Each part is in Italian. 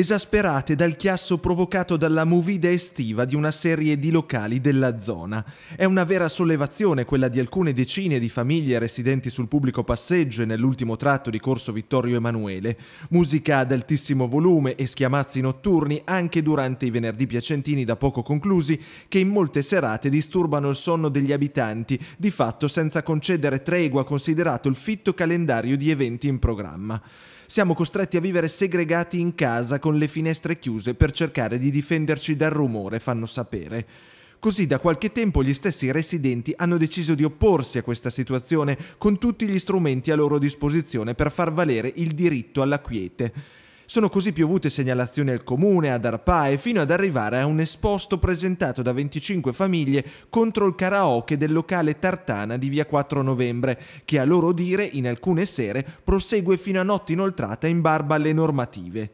esasperate dal chiasso provocato dalla movida estiva di una serie di locali della zona. È una vera sollevazione quella di alcune decine di famiglie residenti sul pubblico passeggio e nell'ultimo tratto di Corso Vittorio Emanuele. Musica ad altissimo volume e schiamazzi notturni anche durante i venerdì piacentini da poco conclusi che in molte serate disturbano il sonno degli abitanti, di fatto senza concedere tregua considerato il fitto calendario di eventi in programma. Siamo costretti a vivere segregati in casa con con le finestre chiuse per cercare di difenderci dal rumore, fanno sapere. Così da qualche tempo gli stessi residenti hanno deciso di opporsi a questa situazione con tutti gli strumenti a loro disposizione per far valere il diritto alla quiete. Sono così piovute segnalazioni al comune, ad Arpae, fino ad arrivare a un esposto presentato da 25 famiglie contro il karaoke del locale Tartana di via 4 novembre, che a loro dire in alcune sere prosegue fino a notte inoltrata in barba alle normative.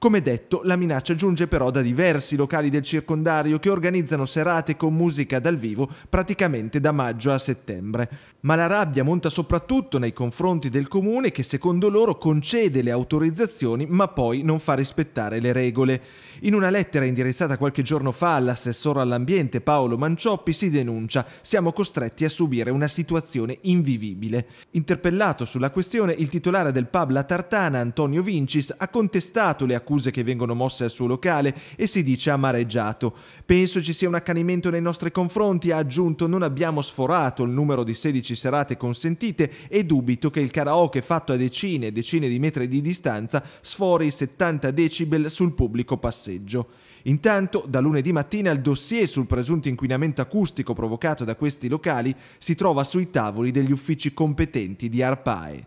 Come detto, la minaccia giunge però da diversi locali del circondario che organizzano serate con musica dal vivo praticamente da maggio a settembre. Ma la rabbia monta soprattutto nei confronti del comune che secondo loro concede le autorizzazioni ma poi non fa rispettare le regole. In una lettera indirizzata qualche giorno fa all'assessore all'ambiente Paolo Mancioppi si denuncia siamo costretti a subire una situazione invivibile. Interpellato sulla questione, il titolare del pub La Tartana, Antonio Vincis, ha contestato le accuse accuse che vengono mosse al suo locale e si dice amareggiato. Penso ci sia un accanimento nei nostri confronti, ha aggiunto non abbiamo sforato il numero di 16 serate consentite e dubito che il karaoke fatto a decine e decine di metri di distanza sfori i 70 decibel sul pubblico passeggio. Intanto, da lunedì mattina il dossier sul presunto inquinamento acustico provocato da questi locali si trova sui tavoli degli uffici competenti di ARPAE.